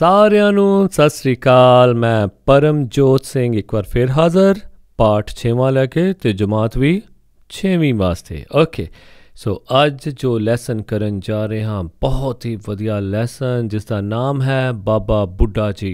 ਸਾਰਿਆਂ ਨੂੰ ਸਤਿ ਸ੍ਰੀ ਅਕਾਲ ਮੈਂ ਪਰਮਜੋਤ ਸਿੰਘ ਇੱਕ ਵਾਰ ਫੇਰ ਹਾਜ਼ਰ ਪਾਠ 6ਵਾਂ ਲੈ ਕੇ ਤੇ ਜਮਾਤ ਵੀ 6ਵੀਂ ਵਾਸਤੇ ਓਕੇ ਸੋ ਅੱਜ ਜੋ ਲੈਸਨ ਕਰਨ ਜਾ ਰਹੇ ਹਾਂ ਬਹੁਤ ਹੀ ਵਧੀਆ ਲੈਸਨ ਜਿਸ ਦਾ ਨਾਮ ਹੈ ਬਾਬਾ ਬੁੱਢਾ ਜੀ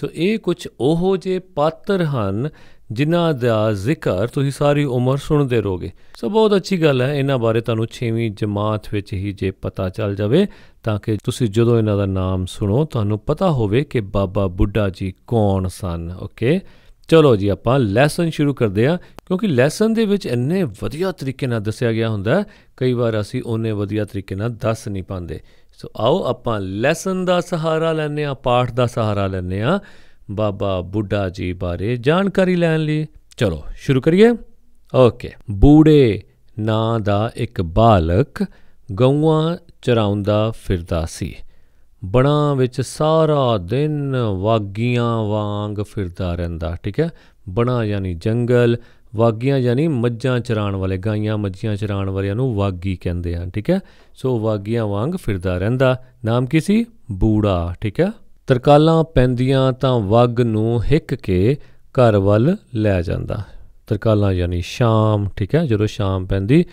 ਸੋ ਇਹ ਕੁਝ ਉਹੋ ਜੇ ਪਾਤਰ ਹਨ ਜਿਨ੍ਹਾਂ ਦਾ ਜ਼ਿਕਰ ਤੁਸੀਂ ਸਾਰੀ ਉਮਰ ਸੁਣਦੇ ਰਹੋਗੇ ਸੋ ਬਹੁਤ ਅੱਛੀ ਗੱਲ ਹੈ ਇਹਨਾਂ ਬਾਰੇ ਤੁਹਾਨੂੰ 6ਵੀਂ ਜਮਾਤ ਵਿੱਚ ਹੀ ਜੇ ਪਤਾ ਚੱਲ ਜਾਵੇ ਤਾਂ ਕਿ ਤੁਸੀਂ ਜਦੋਂ ਇਹਨਾਂ ਦਾ ਨਾਮ ਸੁਣੋ ਤੁਹਾਨੂੰ ਪਤਾ ਹੋਵੇ ਕਿ ਬਾਬਾ ਬੁੱਢਾ ਜੀ ਕੌਣ ਸਨ ਓਕੇ ਚਲੋ ਜੀ ਆਪਾਂ ਲੈਸਨ ਸ਼ੁਰੂ ਕਰਦੇ ਆ ਕਿਉਂਕਿ ਲੈਸਨ ਦੇ ਵਿੱਚ ਇੰਨੇ ਵਧੀਆ ਤਰੀਕੇ ਨਾਲ ਦੱਸਿਆ ਗਿਆ ਹੁੰਦਾ ਕਈ ਵਾਰ ਅਸੀਂ ਉਹਨੇ ਵਧੀਆ ਤਰੀਕੇ ਨਾਲ ਦੱਸ ਨਹੀਂ ਪਾਉਂਦੇ ਸੋ ਆਓ ਆਪਾਂ ਲੈਸਨ ਦਾ ਸਹਾਰਾ ਲੈਨੇ ਆ ਪਾਠ ਦਾ ਸਹਾਰਾ ਲੈਨੇ ਆ ਬਾਬਾ ਬੁੱਢਾ ਜੀ ਬਾਰੇ ਜਾਣਕਾਰੀ ਲੈਣ ਲਈ ਚਲੋ ਸ਼ੁਰੂ ਕਰੀਏ ਓਕੇ ਬੂੜੇ ਨਾਂ ਦਾ ਇੱਕ ਬਾਲਕ ਗਊਆਂ ਚਰਾਉਂਦਾ ਫਿਰਦਾ ਸੀ ਬਣਾ ਵਿੱਚ ਸਾਰਾ ਦਿਨ ਵਾਗੀਆਂ ਵਾਂਗ ਫਿਰਦਾ ਰਹਿੰਦਾ ਠੀਕ ਹੈ ਬਣਾ ਯਾਨੀ ਜੰਗਲ ਵਾਗੀਆਂ ਯਾਨੀ ਮੱਝਾਂ ਚਰਾਣ ਵਾਲੇ ਗਾਈਆਂ ਮੱਝੀਆਂ ਚਰਾਣ ਵਾਲਿਆਂ ਨੂੰ ਵਾਗੀ ਕਹਿੰਦੇ ਆ ਠੀਕ ਹੈ ਸੋ ਵਾਗੀਆਂ ਵਾਂਗ ਫਿਰਦਾ ਰਹਿੰਦਾ ਨਾਮ ਕੀ ਸੀ ਬੂੜਾ ਠੀਕ ਹੈ ਤਰਕਾਲਾਂ ਪੈਂਦੀਆਂ ਤਾਂ ਵਗ ਨੂੰ ਹਿੱਕ ਕੇ ਘਰ ਵੱਲ ਲੈ ਜਾਂਦਾ ਤਰਕਾਲਾਂ ਯਾਨੀ ਸ਼ਾਮ ਠੀਕ ਹੈ ਜਦੋਂ ਸ਼ਾਮ ਪੈਂਦੀ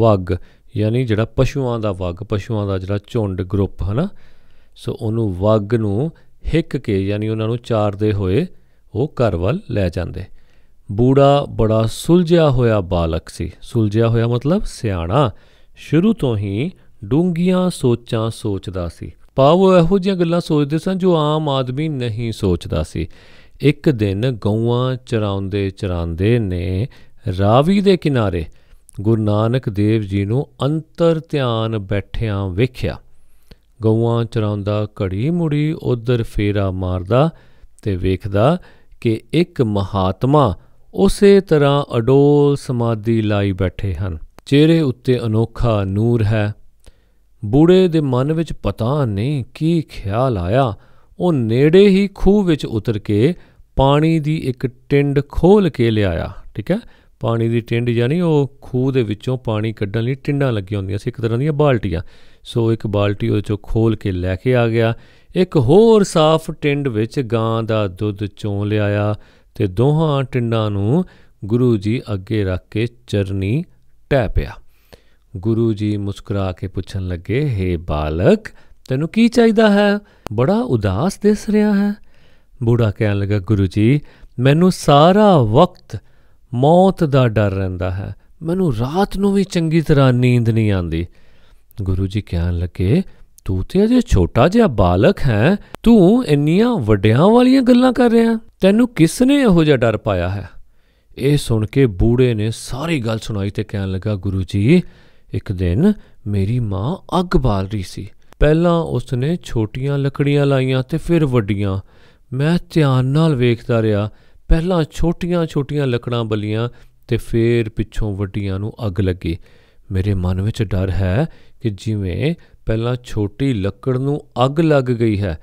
ਵਗ ਯਾਨੀ ਜਿਹੜਾ ਪਸ਼ੂਆਂ ਦਾ ਵਗ ਪਸ਼ੂਆਂ ਦਾ ਜਿਹੜਾ ਝੁੰਡ ਗਰੁੱਪ ਹਨਾ ਸੋ ਉਹਨੂੰ ਵਗ ਨੂੰ ਹਿੱਕ ਕੇ ਯਾਨੀ ਉਹਨਾਂ ਨੂੰ ਚਾਰਦੇ ਹੋਏ ਉਹ ਘਰ ਵੱਲ ਲੈ ਜਾਂਦੇ ਬੂੜਾ ਬੜਾ ਸੁਲਝਿਆ ਹੋਇਆ ਬਾਲਕ ਸੀ ਸੁਲਝਿਆ ਹੋਇਆ ਮਤਲਬ ਸਿਆਣਾ ਸ਼ੁਰੂ ਤੋਂ ਹੀ ਡੂੰਗੀਆਂ ਸੋਚਾਂ ਸੋਚਦਾ ਸੀ ਭਾਵ ਉਹ ਇਹੋ ਜਿਹੀਆਂ ਗੱਲਾਂ ਸੋਚਦੇ ਸਨ ਜੋ ਆਮ ਆਦਮੀ ਨਹੀਂ ਸੋਚਦਾ ਸੀ ਇੱਕ ਦਿਨ ਗਊਆਂ ਚਰਾਉਂਦੇ ਚਰਾਉਂਦੇ ਨੇ ਰਾਵੀ ਦੇ ਕਿਨਾਰੇ ਗੁਰੂ ਨਾਨਕ ਦੇਵ ਜੀ ਨੂੰ ਅੰਤਰ ਧਿਆਨ ਬੈਠਿਆਂ ਵੇਖਿਆ ਗਊਆਂ ਚਰਾਉਂਦਾ ਘੜੀ ਮੁੜੀ ਉਧਰ ਫੇਰਾ ਮਾਰਦਾ ਤੇ ਵੇਖਦਾ ਕਿ ਇੱਕ ਮਹਾਤਮਾ ਉਸੇ ਤਰ੍ਹਾਂ ਅਡੋਲ ਸਮਾਧੀ ਲਾਈ ਬੈਠੇ ਹਨ ਚਿਹਰੇ ਉੱਤੇ ਅਨੋਖਾ ਨੂਰ ਹੈ ਬੂੜੇ ਦੇ ਮਨ ਵਿੱਚ ਪਤਾ ਨਹੀਂ ਕੀ ਖਿਆਲ ਆਇਆ ਉਹ ਨੇੜੇ ਹੀ ਖੂਹ ਵਿੱਚ ਉਤਰ ਕੇ ਪਾਣੀ ਦੀ ਇੱਕ ਟਿੰਡ ਖੋਲ ਕੇ ਲਿਆਇਆ ਠੀਕ ਹੈ ਪਾਣੀ ਦੀ ਟਿੰਡ ਯਾਨੀ ਉਹ ਖੂਹ ਦੇ ਵਿੱਚੋਂ ਪਾਣੀ ਕੱਢਣ ਲਈ ਟਿੰਡਾਂ ਲੱਗੀਆਂ ਹੁੰਦੀਆਂ ਸੀ ਇੱਕ ਤਰ੍ਹਾਂ ਦੀਆਂ ਬਾਲਟੀਆਂ ਸੋ ਇੱਕ ਬਾਲਟੀ ਉਹਦੇ ਚੋਂ ਖੋਲ ਕੇ ਲੈ ਕੇ ਆ ਗਿਆ ਇੱਕ ਹੋਰ ਸਾਫ਼ ਟਿੰਡ ਵਿੱਚ ਗਾਂ ਦਾ ਦੁੱਧ ਚੋਂ ਲਿਆਇਆ ਤੇ ਦੋਹਾਂ ਟਿੰਡਾਂ ਨੂੰ ਗੁਰੂ ਜੀ ਅੱਗੇ ਰੱਖ ਕੇ ਚਰਨੀ ਟੈਪਿਆ ਗੁਰੂ ਜੀ ਮੁਸਕਰਾ ਕੇ ਪੁੱਛਣ ਲੱਗੇ हे ਬਾਲਕ ਤੈਨੂੰ ਕੀ ਚਾਹੀਦਾ ਹੈ ਬੜਾ ਉਦਾਸ ਦਿਸ ਰਿਹਾ ਹੈ ਬੁੜਾ ਕਹਿਣ ਲੱਗਾ ਗੁਰੂ ਜੀ ਮੈਨੂੰ ਸਾਰਾ ਵਕਤ ਮੌਤ ਦਾ ਡਰ ਰਹਿੰਦਾ ਹੈ ਮੈਨੂੰ ਰਾਤ ਨੂੰ ਵੀ ਚੰਗੀ ਤਰ੍ਹਾਂ ਨੀਂਦ ਨਹੀਂ ਆਉਂਦੀ ਗੁਰੂ ਜੀ ਕਹਿਣ ਲੱਗੇ ਤੂੰ ਤੇ ਅਜੇ ਛੋਟਾ ਜਿਹਾ ਬਾਲਕ ਹੈ ਤੂੰ ਇੰਨੀਆਂ ਵੱਡਿਆਂ ਵਾਲੀਆਂ ਗੱਲਾਂ ਕਰ ਰਿਹਾ ਤੈਨੂੰ ਕਿਸ ਨੇ ਇਹੋ ਜਿਹਾ ਡਰ ਪਾਇਆ ਹੈ ਇਹ ਸੁਣ ਕੇ ਬੂੜੇ ਨੇ ਸਾਰੀ ਗੱਲ ਸੁਣਾਈ ਤੇ ਕਹਿਣ ਲੱਗਾ ਗੁਰੂ ਜੀ ਇੱਕ ਦਿਨ ਮੇਰੀ ਮਾਂ ਅੱਗ ਬਾਲ ਰਹੀ ਸੀ ਪਹਿਲਾਂ ਉਸਨੇ ਛੋਟੀਆਂ ਲੱਕੜੀਆਂ ਲਾਈਆਂ ਤੇ ਫਿਰ ਵੱਡੀਆਂ ਮੈਂ ਧਿਆਨ ਨਾਲ ਵੇਖਦਾ ਰਿਹਾ ਪਹਿਲਾਂ ਛੋਟੀਆਂ-ਛੋਟੀਆਂ ਲੱਕੜਾਂ ਬਲੀਆਂ ਤੇ ਫਿਰ ਪਿੱਛੋਂ ਵੱਡੀਆਂ ਨੂੰ ਅੱਗ ਲੱਗੀ ਮੇਰੇ ਮਨ ਵਿੱਚ ਡਰ ਹੈ ਕਿ ਜਿਵੇਂ ਪਹਿਲਾਂ ਛੋਟੀ ਲੱਕੜ ਨੂੰ ਅੱਗ ਲੱਗ ਗਈ ਹੈ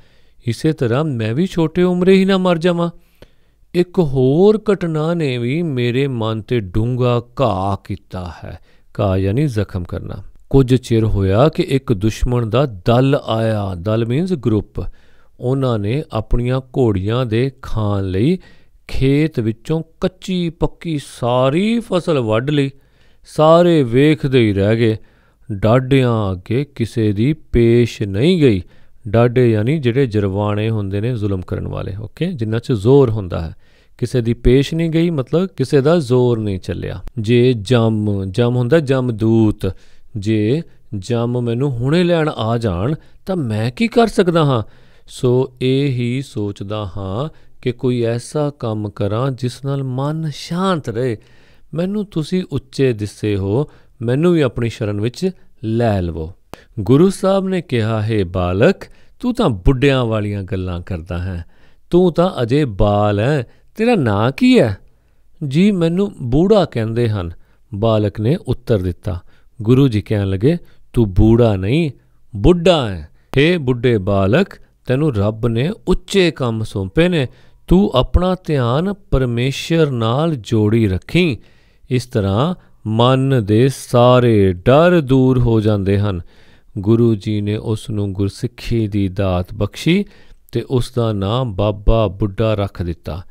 ਇਸੇ ਤਰ੍ਹਾਂ ਮੈਂ ਵੀ ਛੋਟੇ ਉਮਰੇ ਹੀ ਨਾ ਮਰ ਜਾਵਾਂ ਇੱਕ ਹੋਰ ਘਟਨਾ ਨੇ ਵੀ ਮੇਰੇ ਮਨ ਤੇ ਡੂੰਘਾ ਘਾ ਕੀਤਾ ਹੈ ਕਾ ਯਾਨੀ ਜ਼ਖਮ ਕਰਨਾ ਕੁਝ ਚਿਰ ਹੋਇਆ ਕਿ ਇੱਕ ਦੁਸ਼ਮਣ ਦਾ ਦਲ ਆਇਆ ਦਲ ਮੀਨਸ ਗਰੁੱਪ ਉਹਨਾਂ ਨੇ ਆਪਣੀਆਂ ਘੋੜੀਆਂ ਦੇ ਖਾਣ ਲਈ ਖੇਤ ਵਿੱਚੋਂ ਕੱਚੀ ਪੱਕੀ ਸਾਰੀ ਫਸਲ ਵੱਢ ਲਈ ਸਾਰੇ ਵੇਖਦੇ ਹੀ ਰਹਿ ਗਏ ਡਾਢਿਆਂ ਅੱਗੇ ਕਿਸੇ ਦੀ ਪੇਸ਼ ਨਹੀਂ ਗਈ ਡਾਢੇ ਯਾਨੀ ਜਿਹੜੇ ਜਰਵਾਣੇ ਹੁੰਦੇ ਨੇ ਜ਼ੁਲਮ ਕਰਨ ਵਾਲੇ ਓਕੇ ਜਿੰਨਾ 'ਚ ਜ਼ੋਰ ਹੁੰਦਾ ਹੈ ਕਿਸੇ ਦੀ ਪੇਸ਼ ਨਹੀਂ ਗਈ ਮਤਲਬ ਕਿਸੇ ਦਾ ਜ਼ੋਰ ਨਹੀਂ ਚੱਲਿਆ ਜੇ ਜਮ ਜਮ ਹੁੰਦਾ ਜਮਦੂਤ ਜੇ ਜਮ ਮੈਨੂੰ ਹੁਣੇ ਲੈਣ ਆ ਜਾਣ ਤਾਂ ਮੈਂ ਕੀ ਕਰ ਸਕਦਾ ਹਾਂ ਸੋ ਇਹ ਹੀ ਸੋਚਦਾ ਹਾਂ ਕਿ ਕੋਈ ਐਸਾ ਕੰਮ ਕਰਾਂ ਜਿਸ ਨਾਲ ਮਨ ਸ਼ਾਂਤ ਰਹੇ ਮੈਨੂੰ ਤੁਸੀਂ ਉੱਚੇ ਦਿਸੇ ਹੋ ਮੈਨੂੰ ਵੀ ਆਪਣੀ ਸ਼ਰਨ ਵਿੱਚ ਲੈ ਲਵੋ ਗੁਰੂ ਸਾਹਿਬ ਨੇ ਕਿਹਾ ਹੈ ਬਾਲਕ ਤੂੰ ਤਾਂ ਬੁੱਢਿਆਂ ਵਾਲੀਆਂ ਗੱਲਾਂ ਕਰਦਾ ਹੈ ਤੂੰ ਤਾਂ ਅਜੇ ਬਾਲ ਹੈ ਤੇਰਾ ਨਾਂ ਕੀ ਹੈ ਜੀ ਮੈਨੂੰ ਬੂੜਾ ਕਹਿੰਦੇ ਹਨ ਬਾਲਕ ਨੇ ਉੱਤਰ ਦਿੱਤਾ ਗੁਰੂ ਜੀ ਕਹਿਣ ਲੱਗੇ ਤੂੰ ਬੂੜਾ ਨਹੀਂ ਬੁੱਢਾ ਹੈ हे ਬੁੱਢੇ ਬਾਲਕ ਤੈਨੂੰ ਰੱਬ ਨੇ ਉੱਚੇ ਕੰਮ ਸੌਂਪੇ ਨੇ ਤੂੰ ਆਪਣਾ ਧਿਆਨ ਪਰਮੇਸ਼ਰ ਨਾਲ ਜੋੜੀ ਰੱਖੀ ਇਸ ਤਰ੍ਹਾਂ ਮਨ ਦੇ ਸਾਰੇ ਡਰ ਦੂਰ ਹੋ ਜਾਂਦੇ ਹਨ ਗੁਰੂ ਜੀ ਨੇ ਉਸ ਨੂੰ ਗੁਰਸਿੱਖੀ ਦੀ ਦਾਤ ਬਖਸ਼ੀ ਤੇ ਉਸ ਦਾ ਨਾਮ ਬਾਬਾ ਬੁੱਢਾ ਰੱਖ ਦਿੱਤਾ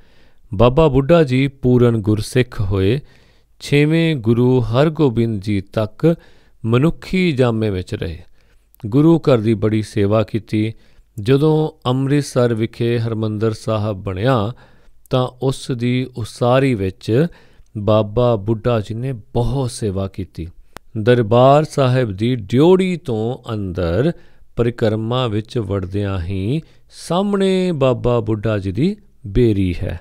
ਬਾਬਾ ਬੁੱਢਾ ਜੀ ਪੂਰਨ ਗੁਰਸਿੱਖ ਹੋਏ 6ਵੇਂ ਗੁਰੂ ਹਰਗੋਬਿੰਦ ਜੀ ਤੱਕ ਮਨੁੱਖੀ ਜਾਮੇ ਵਿੱਚ ਰਹੇ ਗੁਰੂ ਘਰ ਦੀ ਬੜੀ ਸੇਵਾ ਕੀਤੀ ਜਦੋਂ ਅੰਮ੍ਰਿਤਸਰ ਵਿਖੇ ਹਰਮੰਦਰ ਸਾਹਿਬ ਬਣਿਆ ਤਾਂ ਉਸ ਦੀ ਉਸਾਰੀ ਵਿੱਚ ਬਾਬਾ ਬੁੱਢਾ ਜੀ ਨੇ ਬਹੁਤ ਸੇਵਾ ਕੀਤੀ ਦਰਬਾਰ ਸਾਹਿਬ ਦੀ ਡਿਉੜੀ ਤੋਂ ਅੰਦਰ ਪਰਿਕਰਮਾ ਵਿੱਚ ਵੜਦਿਆਂ ਹੀ ਸਾਹਮਣੇ ਬਾਬਾ ਬੁੱਢਾ ਜੀ ਦੀ ਬੇਰੀ ਹੈ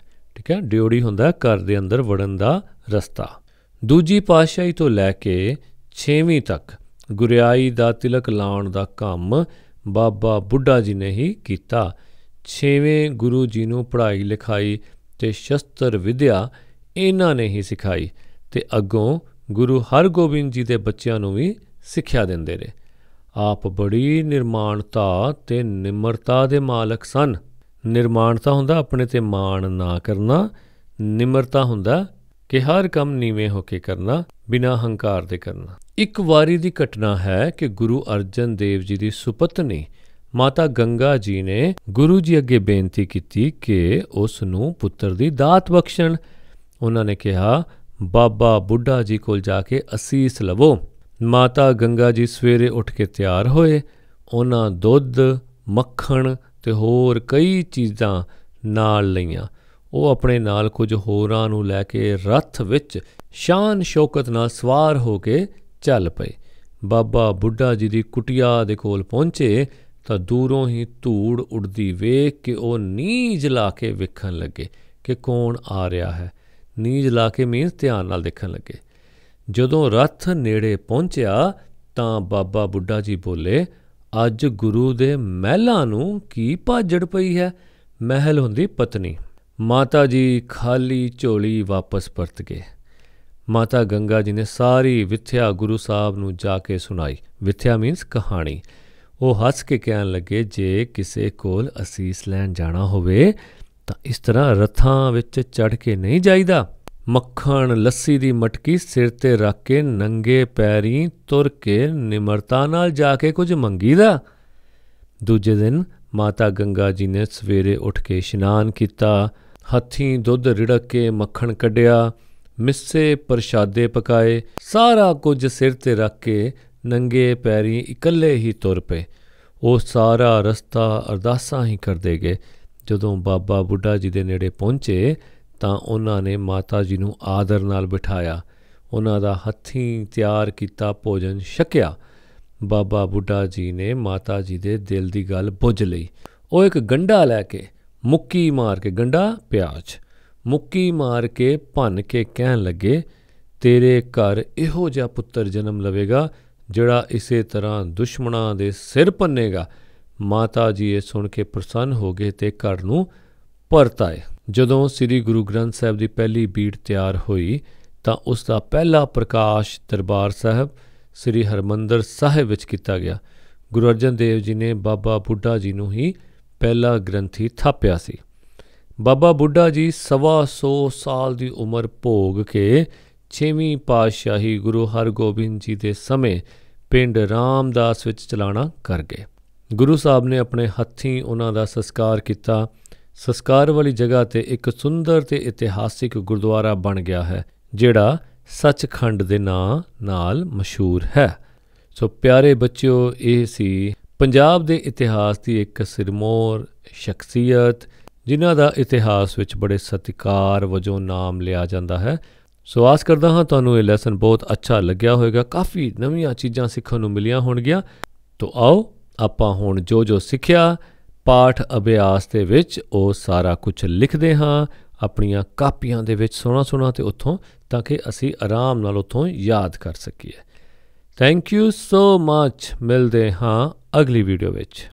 ਕਿਹਾ ਡਿਉੜੀ ਹੁੰਦਾ ਘਰ ਦੇ ਅੰਦਰ ਵੜਨ ਦਾ ਰਸਤਾ ਦੂਜੀ ਪਾਤਸ਼ਾਹੀ ਤੋਂ ਲੈ ਕੇ 6ਵੀਂ ਤੱਕ ਗੁਰਿਆਈ ਦਾ ਤਿਲਕ ਲਾਉਣ ਦਾ ਕੰਮ ਬਾਬਾ ਬੁੱਢਾ ਜੀ ਨੇ ਹੀ ਕੀਤਾ 6ਵੇਂ ਗੁਰੂ ਜੀ ਨੂੰ ਪੜ੍ਹਾਈ ਲਿਖਾਈ ਤੇ ਸ਼ਸਤਰ ਵਿਦਿਆ ਇਹਨਾਂ ਨੇ ਹੀ ਸਿਖਾਈ ਤੇ ਅੱਗੋਂ ਗੁਰੂ ਹਰਗੋਬਿੰਦ ਜੀ ਦੇ ਬੱਚਿਆਂ ਨੂੰ ਵੀ ਸਿੱਖਿਆ ਦਿੰਦੇ ਰਹੇ ਆਪ ਬੜੀ ਨਿਰਮਾਣਤਾ ਤੇ ਨਿਮਰਤਾ ਦੇ ਮਾਲਕ ਸਨ ਨਿਰਮਾਣਤਾ ਹੁੰਦਾ ਆਪਣੇ ਤੇ ਮਾਣ ਨਾ ਕਰਨਾ ਨਿਮਰਤਾ ਹੁੰਦਾ ਕਿ ਹਰ ਕੰਮ ਨੀਵੇਂ ਹੋ ਕੇ ਕਰਨਾ ਬਿਨਾਂ ਹੰਕਾਰ ਦੇ ਕਰਨਾ ਇੱਕ ਵਾਰੀ ਦੀ ਘਟਨਾ ਹੈ ਕਿ ਗੁਰੂ ਅਰਜਨ ਦੇਵ ਜੀ ਦੀ ਸੁਪਤਨੀ ਮਾਤਾ ਗੰਗਾ ਜੀ ਨੇ ਗੁਰੂ ਜੀ ਅੱਗੇ ਬੇਨਤੀ ਕੀਤੀ ਕਿ ਉਸ ਨੂੰ ਪੁੱਤਰ ਦੀ ਦਾਤ ਬਖਸ਼ਣ ਉਹਨਾਂ ਨੇ ਕਿਹਾ ਬਾਬਾ ਬੁੱਢਾ ਜੀ ਕੋਲ ਜਾ ਕੇ ਅਸੀਸ ਲਵੋ ਮਾਤਾ ਗੰਗਾ ਜੀ ਸਵੇਰੇ ਉੱਠ ਕੇ ਤਿਆਰ ਹੋਏ ਉਹਨਾਂ ਦੁੱਧ ਮੱਖਣ ਤੇ ਹੋਰ ਕਈ ਚੀਜ਼ਾਂ ਨਾਲ ਲਈਆਂ ਉਹ ਆਪਣੇ ਨਾਲ ਕੁਝ ਹੋਰਾਂ ਨੂੰ ਲੈ ਕੇ ਰਥ ਵਿੱਚ ਸ਼ਾਨ ਸ਼ੌਕਤ ਨਾਲ ਸਵਾਰ ਹੋ ਕੇ ਚੱਲ ਪਏ ਬਾਬਾ ਬੁੱਢਾ ਜੀ ਦੀ ਕੁਟਿਆ ਦੇ ਕੋਲ ਪਹੁੰਚੇ ਤਾਂ ਦੂਰੋਂ ਹੀ ਧੂੜ ਉੱਡਦੀ ਵੇਖ ਕੇ ਉਹ ਨੀਜ ਲਾ ਕੇ ਵੇਖਣ ਲੱਗੇ ਕਿ ਕੌਣ ਆ ਰਿਹਾ ਹੈ ਨੀਜ ਲਾ ਕੇ ਮੀਨਸ ਧਿਆਨ ਨਾਲ ਦੇਖਣ ਲੱਗੇ ਜਦੋਂ ਰਥ ਨੇੜੇ ਪਹੁੰਚਿਆ ਤਾਂ ਬਾਬਾ ਬੁੱਢਾ ਜੀ ਬੋਲੇ ਅੱਜ ਗੁਰੂ ਦੇ ਮਹਿਲਾਂ ਨੂੰ ਕੀ ਭਾਜੜ ਪਈ ਹੈ ਮਹਿਲ ਹੁੰਦੀ ਪਤਨੀ ਮਾਤਾ ਜੀ ਖਾਲੀ ਝੋਲੀ ਵਾਪਸ ਪਰਤ ਗਏ ਮਾਤਾ ਗੰਗਾ ਜੀ ਨੇ ਸਾਰੀ ਵਿਥਿਆ ਗੁਰੂ ਸਾਹਿਬ ਨੂੰ ਜਾ ਕੇ ਸੁਣਾਈ ਵਿਥਿਆ ਮੀਨਸ ਕਹਾਣੀ ਉਹ ਹੱਸ ਕੇ ਕਹਿਣ ਲੱਗੇ ਜੇ ਕਿਸੇ ਕੋਲ ਅਸੀਸ ਲੈਣ ਜਾਣਾ ਹੋਵੇ ਤਾਂ ਇਸ ਤਰ੍ਹਾਂ ਰਥਾਂ ਵਿੱਚ ਚੜ ਕੇ ਨਹੀਂ ਜਾਈਦਾ ਮੱਖਣ ਲੱਸੀ ਦੀ ਮਟਕੀ ਸਿਰ ਤੇ ਰੱਖ ਕੇ ਨੰਗੇ ਪੈਰੀ ਤੁਰ ਕੇ ਨਿਮਰਤਾ ਨਾਲ ਜਾ ਕੇ ਕੁਝ ਮੰਗੀਦਾ ਦੂਜੇ ਦਿਨ ਮਾਤਾ ਗੰਗਾ ਜੀ ਨੇ ਸਵੇਰੇ ਉੱਠ ਕੇ ਇਸ਼ਨਾਨ ਕੀਤਾ ਹੱਥੀਂ ਦੁੱਧ ਰਿੜਕ ਕੇ ਮੱਖਣ ਕੱਢਿਆ ਮਿੱਸੇ ਪ੍ਰਸ਼ਾਦੇ ਪਕਾਏ ਸਾਰਾ ਕੁਝ ਸਿਰ ਤੇ ਰੱਖ ਕੇ ਨੰਗੇ ਪੈਰੀ ਇਕੱਲੇ ਹੀ ਤੁਰ ਪਏ ਉਹ ਸਾਰਾ ਰਸਤਾ ਅਰਦਾਸਾਂ ਹੀ ਕਰਦੇ ਗਏ ਜਦੋਂ ਬਾਬਾ ਬੁੱਢਾ ਜੀ ਦੇ ਨੇੜੇ ਪਹੁੰਚੇ ਤਾਂ ਉਹਨਾਂ ਨੇ ਮਾਤਾ ਜੀ ਨੂੰ ਆਦਰ ਨਾਲ ਬਿਠਾਇਆ ਉਹਨਾਂ ਦਾ ਹੱਥੀਂ ਤਿਆਰ ਕੀਤਾ ਭੋਜਨ ਛਕਿਆ ਬਾਬਾ ਬੁੱਢਾ ਜੀ ਨੇ ਮਾਤਾ ਜੀ ਦੇ ਦਿਲ ਦੀ ਗੱਲ ਬੁੱਝ ਲਈ ਉਹ ਇੱਕ ਗੰਡਾ ਲੈ ਕੇ ਮੁੱਕੀ ਮਾਰ ਕੇ ਗੰਡਾ ਪਿਆਜ਼ ਮੁੱਕੀ ਮਾਰ ਕੇ ਭੰਨ ਕੇ ਕਹਿਣ ਲੱਗੇ ਤੇਰੇ ਘਰ ਇਹੋ ਜਿਹਾ ਪੁੱਤਰ ਜਨਮ ਲਵੇਗਾ ਜਿਹੜਾ ਇਸੇ ਤਰ੍ਹਾਂ ਦੁਸ਼ਮਣਾਂ ਦੇ ਸਿਰ ਪੰਨੇਗਾ ਮਾਤਾ ਜੀ ਇਹ ਸੁਣ ਕੇ ਪ੍ਰਸੰਨ ਹੋ ਗਏ ਤੇ ਘਰ ਨੂੰ ਪਰਤ ਆਏ ਜਦੋਂ ਸ੍ਰੀ ਗੁਰੂ ਗ੍ਰੰਥ ਸਾਹਿਬ ਦੀ ਪਹਿਲੀ ਬੀੜ ਤਿਆਰ ਹੋਈ ਤਾਂ ਉਸ ਦਾ ਪਹਿਲਾ ਪ੍ਰਕਾਸ਼ ਦਰਬਾਰ ਸਾਹਿਬ ਸ੍ਰੀ ਹਰਮੰਦਰ ਸਾਹਿਬ ਵਿੱਚ ਕੀਤਾ ਗਿਆ ਗੁਰੂ ਅਰਜਨ ਦੇਵ ਜੀ ਨੇ ਬਾਬਾ ਬੁੱਢਾ ਜੀ ਨੂੰ ਹੀ ਪਹਿਲਾ ਗ੍ਰੰਥੀ ਥਾਪਿਆ ਸੀ ਬਾਬਾ ਬੁੱਢਾ ਜੀ ਸਵਾ 100 ਸਾਲ ਦੀ ਉਮਰ ਭੋਗ ਕੇ 6ਵੀਂ ਪਾਤਸ਼ਾਹੀ ਗੁਰੂ ਹਰਗੋਬਿੰਦ ਜੀ ਦੇ ਸਮੇਂ ਪਿੰਡ ਰਾਮਦਾਸ ਵਿੱਚ ਚਲਾਣਾ ਕਰ ਗਏ ਗੁਰੂ ਸਾਹਿਬ ਨੇ ਆਪਣੇ ਹੱਥੀਂ ਉਹਨਾਂ ਦਾ ਸੰਸਕਾਰ ਕੀਤਾ ਸੰਸਕਾਰ ਵਾਲੀ ਜਗ੍ਹਾ ਤੇ ਇੱਕ ਸੁੰਦਰ ਤੇ ਇਤਿਹਾਸਿਕ ਗੁਰਦੁਆਰਾ ਬਣ ਗਿਆ ਹੈ ਜਿਹੜਾ ਸੱਚਖੰਡ ਦੇ ਨਾਂ ਨਾਲ ਮਸ਼ਹੂਰ ਹੈ ਸੋ ਪਿਆਰੇ ਬੱਚਿਓ ਇਹ ਸੀ ਪੰਜਾਬ ਦੇ ਇਤਿਹਾਸ ਦੀ ਇੱਕ ਸਿਰਮੌਰ ਸ਼ਖਸੀਅਤ ਜਿਨ੍ਹਾਂ ਦਾ ਇਤਿਹਾਸ ਵਿੱਚ ਬੜੇ ਸਤਿਕਾਰ ਵਜੋਂ ਨਾਮ ਲਿਆ ਜਾਂਦਾ ਹੈ ਸੋ ਆਸ ਕਰਦਾ ਹਾਂ ਤੁਹਾਨੂੰ ਇਹ ਲੈਸਨ ਬਹੁਤ ਅੱਛਾ ਲੱਗਿਆ ਹੋਵੇਗਾ ਕਾਫੀ ਨਵੀਆਂ ਚੀਜ਼ਾਂ ਸਿੱਖਣ ਨੂੰ ਮਿਲੀਆਂ ਹੋਣਗੀਆਂ ਤੋਂ ਆਓ ਆਪਾਂ ਹੁਣ ਜੋ ਜੋ ਸਿੱਖਿਆ ਪਾਠ ਅਭਿਆਸ ਦੇ ਵਿੱਚ ਉਹ ਸਾਰਾ ਕੁਝ ਲਿਖਦੇ ਹਾਂ ਆਪਣੀਆਂ ਕਾਪੀਆਂ ਦੇ ਵਿੱਚ ਸੋਣਾ ਸੋਣਾ ਤੇ ਉੱਥੋਂ ਤਾਂ ਕਿ ਅਸੀਂ ਆਰਾਮ ਨਾਲ ਉੱਥੋਂ ਯਾਦ ਕਰ ਸਕੀਏ ਥੈਂਕ ਯੂ ਸੋ ਮੱਚ ਮਿਲਦੇ ਹਾਂ ਅਗਲੀ ਵੀਡੀਓ ਵਿੱਚ